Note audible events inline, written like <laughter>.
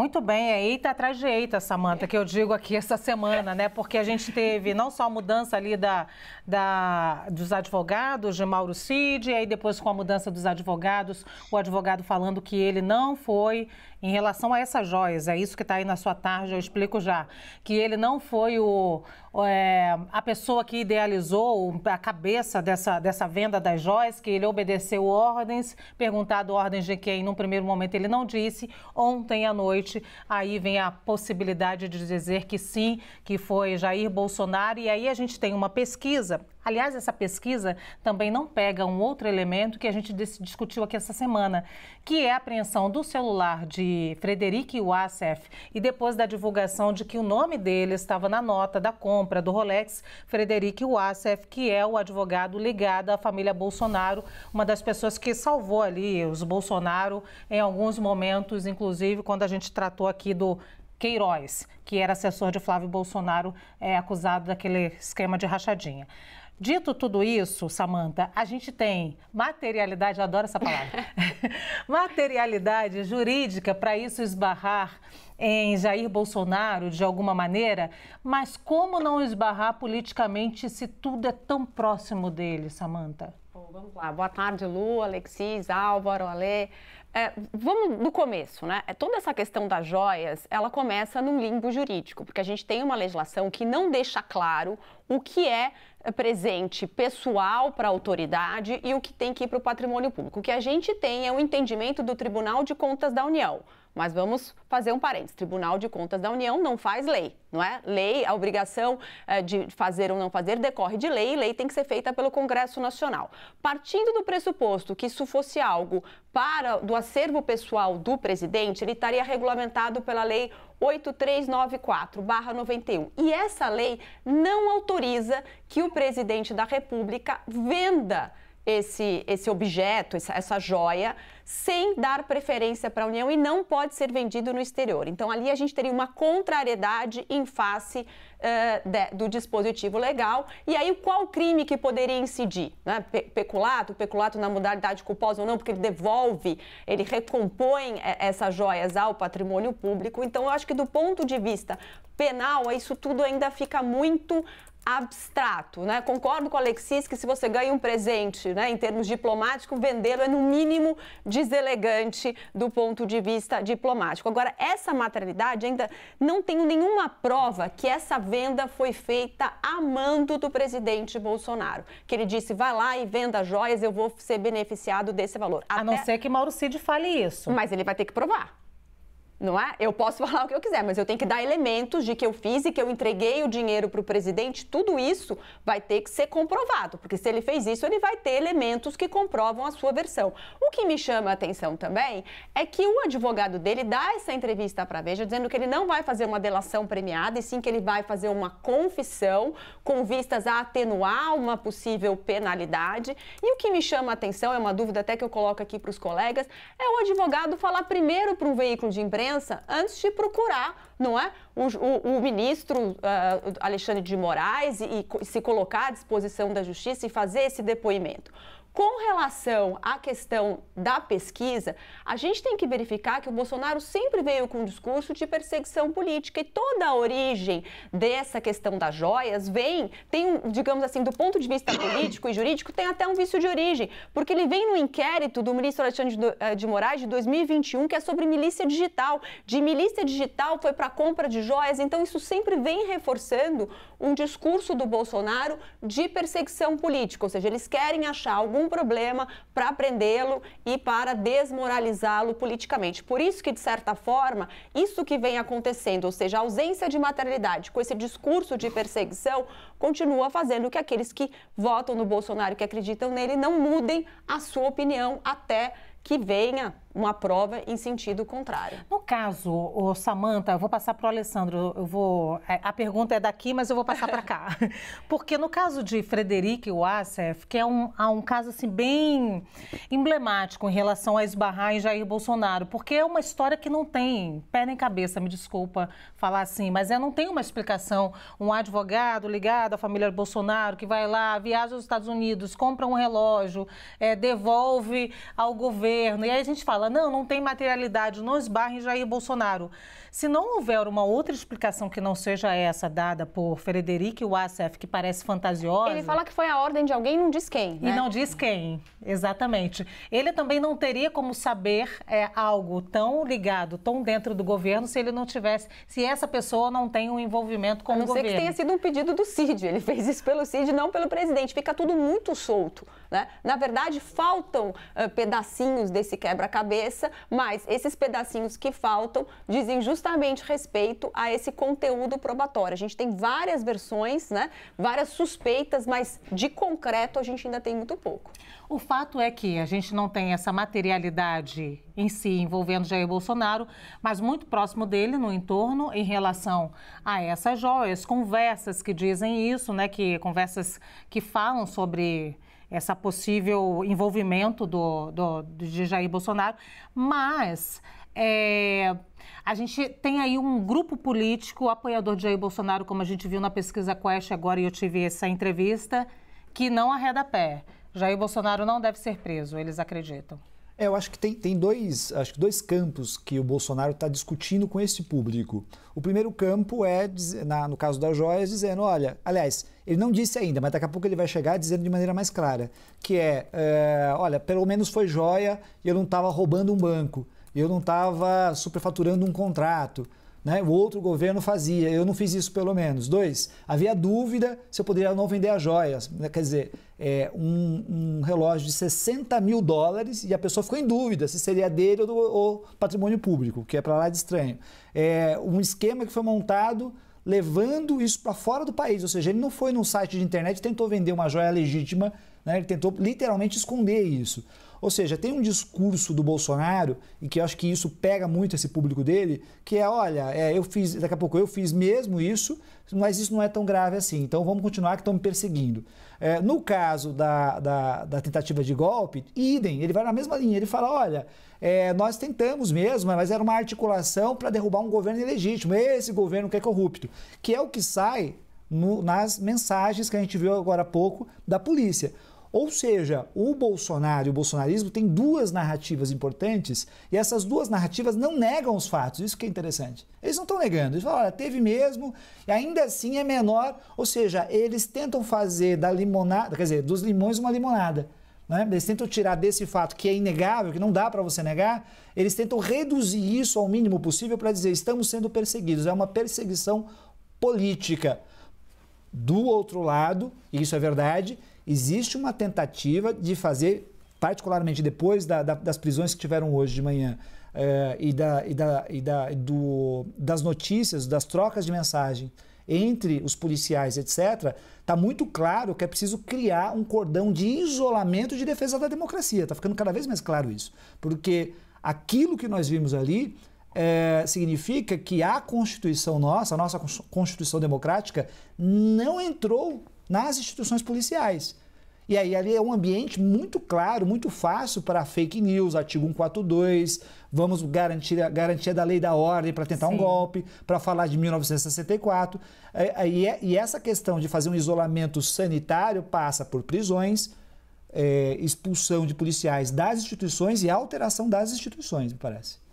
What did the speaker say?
Muito bem, é eita atrás de eita, Samanta, que eu digo aqui essa semana, né? Porque a gente teve não só a mudança ali da, da, dos advogados de Mauro Cid, e aí depois com a mudança dos advogados, o advogado falando que ele não foi em relação a essas joias, é isso que está aí na sua tarde, eu explico já, que ele não foi o, é, a pessoa que idealizou a cabeça dessa, dessa venda das joias, que ele obedeceu ordens, perguntado ordens de quem, num primeiro momento ele não disse, ontem à noite, aí vem a possibilidade de dizer que sim, que foi Jair Bolsonaro, e aí a gente tem uma pesquisa Aliás, essa pesquisa também não pega um outro elemento que a gente discutiu aqui essa semana, que é a apreensão do celular de Frederic Wassef e depois da divulgação de que o nome dele estava na nota da compra do Rolex, Frederic Wassef, que é o advogado ligado à família Bolsonaro, uma das pessoas que salvou ali os Bolsonaro em alguns momentos, inclusive quando a gente tratou aqui do Queiroz, que era assessor de Flávio Bolsonaro, é, acusado daquele esquema de rachadinha. Dito tudo isso, Samanta, a gente tem materialidade, eu adoro essa palavra, <laughs> materialidade jurídica para isso esbarrar em Jair Bolsonaro de alguma maneira, mas como não esbarrar politicamente se tudo é tão próximo dele, Samanta? Bom, vamos lá. Boa tarde, Lu, Alexis, Álvaro, Alê. É, vamos do começo, né? É, toda essa questão das joias, ela começa num limbo jurídico, porque a gente tem uma legislação que não deixa claro o que é, é presente pessoal para a autoridade e o que tem que ir para o patrimônio público. O que a gente tem é o um entendimento do Tribunal de Contas da União. Mas vamos fazer um parênteses. Tribunal de Contas da União não faz lei, não é? Lei, a obrigação é, de fazer ou não fazer decorre de lei e lei tem que ser feita pelo Congresso Nacional. Partindo do pressuposto que isso fosse algo para do acervo pessoal do presidente ele estaria regulamentado pela lei 8394-91. E essa lei não autoriza que o presidente da República venda esse, esse objeto, essa, essa joia, sem dar preferência para a União e não pode ser vendido no exterior. Então, ali a gente teria uma contrariedade em face uh, de, do dispositivo legal. E aí, qual crime que poderia incidir? Né? Pe peculato, peculato na modalidade culposa ou não, porque ele devolve, ele recompõe eh, essas joias ao patrimônio público. Então, eu acho que do ponto de vista penal, isso tudo ainda fica muito abstrato, né? Concordo com o Alexis que se você ganha um presente, né, em termos diplomáticos, vendê-lo é no mínimo deselegante do ponto de vista diplomático. Agora, essa materialidade ainda não tenho nenhuma prova que essa venda foi feita a mando do presidente Bolsonaro, que ele disse: "Vai lá e venda joias, eu vou ser beneficiado desse valor". A não ser que Mauro Cid fale isso. Mas ele vai ter que provar não é? Eu posso <laughs> falar o que eu quiser, mas eu tenho que dar elementos de que eu fiz e que eu entreguei o dinheiro para o presidente. Tudo isso vai ter que ser comprovado, porque se ele fez isso, ele vai ter elementos que comprovam a sua versão. O que me chama a atenção também é que o advogado dele dá essa entrevista para a Veja dizendo que ele não vai fazer uma delação premiada e sim que ele vai fazer uma confissão com vistas a atenuar uma possível penalidade. E o que me chama a atenção, é uma dúvida até que eu coloco aqui para os colegas, é o advogado falar primeiro para um veículo de imprensa antes de procurar, não é? O, o, o ministro uh, Alexandre de Moraes e, e se colocar à disposição da justiça e fazer esse depoimento. Com relação à questão da pesquisa, a gente tem que verificar que o Bolsonaro sempre veio com um discurso de perseguição política e toda a origem dessa questão das joias vem, tem um, digamos assim, do ponto de vista político e jurídico, tem até um vício de origem, porque ele vem no inquérito do ministro Alexandre de eh, Moraes de 2021, que é sobre milícia digital. De milícia digital foi para compra de joias, então isso sempre vem reforçando um discurso do Bolsonaro de perseguição política, ou seja, eles querem achar algum problema para prendê-lo e para desmoralizá-lo politicamente. Por isso que, de certa forma, isso que vem acontecendo, ou seja, a ausência de materialidade com esse discurso de perseguição, continua fazendo que aqueles que votam no Bolsonaro, que acreditam nele, não mudem a sua opinião até que venha uma prova em sentido contrário. No caso, o Samanta, eu vou passar para o Alessandro. Eu vou, é, a pergunta é daqui, mas eu vou passar para cá, <laughs> porque no caso de Frederic Wassef, que é um, um caso assim bem emblemático em relação a esbarrar em Jair Bolsonaro, porque é uma história que não tem pé nem cabeça. Me desculpa falar assim, mas é não tem uma explicação. Um advogado ligado ligado à família Bolsonaro, que vai lá, viaja aos Estados Unidos, compra um relógio, é, devolve ao governo. E aí a gente fala: não, não tem materialidade, não esbarre Jair Bolsonaro. Se não houver uma outra explicação que não seja essa dada por Frederico Wassef, que parece fantasiosa. Ele fala que foi a ordem de alguém, não diz quem. Né? E não diz quem, exatamente. Ele também não teria como saber é, algo tão ligado, tão dentro do governo, se ele não tivesse, se essa pessoa não tem um envolvimento com o governo. A não ser que tenha sido um pedido do CID, Cid, ele <laughs> fez isso pelo Cid, não pelo presidente. Fica tudo muito solto, né? Na verdade, faltam uh, pedacinhos desse quebra-cabeça, mas esses pedacinhos que faltam dizem justamente respeito a esse conteúdo probatório. A gente tem várias versões, né? Várias suspeitas, mas de concreto a gente ainda tem muito pouco. O fato é que a gente não tem essa materialidade em si envolvendo Jair Bolsonaro, mas muito próximo dele no entorno em relação a essas joias, conversas que dizem isso, né, que conversas que falam sobre essa possível envolvimento do, do de Jair Bolsonaro, mas é, a gente tem aí um grupo político apoiador de Jair Bolsonaro, como a gente viu na pesquisa Quest agora e eu tive essa entrevista, que não arreda pé. Jair Bolsonaro não deve ser preso, eles acreditam. É, eu acho que tem, tem dois, acho que dois campos que o Bolsonaro está discutindo com esse público. O primeiro campo é, na, no caso das joias, dizendo: olha, aliás, ele não disse ainda, mas daqui a pouco ele vai chegar dizendo de maneira mais clara: que é, é olha, pelo menos foi joia e eu não estava roubando um banco, eu não estava superfaturando um contrato. Né? O outro governo fazia, eu não fiz isso pelo menos. Dois, havia dúvida se eu poderia ou não vender as joias. Quer dizer, é, um, um, relógio de 60 mil dólares e a pessoa ficou em dúvida se seria dele ou do ou patrimônio público, que é para lá de estranho. É, um esquema que foi montado levando isso para fora do país, ou seja, ele não foi num site de internet e tentou vender uma joia legítima, né? ele tentou literalmente esconder isso. Ou seja, tem um discurso do Bolsonaro, e que eu acho que isso pega muito esse público dele, que é, olha, é, eu fiz, daqui a pouco eu fiz mesmo isso, mas isso não é tão grave assim, então vamos continuar que estão me perseguindo. É, no caso da, da, da, tentativa de golpe, idem, ele vai na mesma linha, ele fala, olha, é, nós tentamos mesmo, né, mas era uma articulação para derrubar um governo ilegítimo, esse governo que é corrupto, que é o que sai no, nas mensagens que a gente viu agora há pouco da polícia. Ou seja, o Bolsonaro e o bolsonarismo têm duas narrativas importantes e essas duas narrativas não negam os fatos. Isso que é interessante. Eles não estão negando. Eles falam, olha, teve mesmo e ainda assim é menor. Ou seja, eles tentam fazer da limonada, quer dizer, dos limões uma limonada. Né? Eles tentam tirar desse fato que é inegável, que não dá para você negar, eles tentam reduzir isso ao mínimo possível para dizer estamos sendo perseguidos. É uma perseguição política. Do outro lado, e isso é verdade, existe uma tentativa de fazer, particularmente depois da, da, das prisões que tiveram hoje de manhã, é, e, da, e, da, e da, do, das notícias, das trocas de mensagem entre os policiais, etc., está muito claro que é preciso criar um cordão de isolamento de defesa da democracia. Está ficando cada vez mais claro isso. Porque aquilo que nós vimos ali é, significa que a Constituição nossa, a nossa Constituição democrática, não entrou nas instituições policiais. E aí ali é um ambiente muito claro, muito fácil para fake news, artigo 142, vamos garantir a garantia da lei da ordem para tentar Sim. um golpe, para falar de 1964. É, é, é, e, essa questão de fazer um isolamento sanitário passa por prisões, expulsão de policiais das instituições e alteração das instituições, me parece.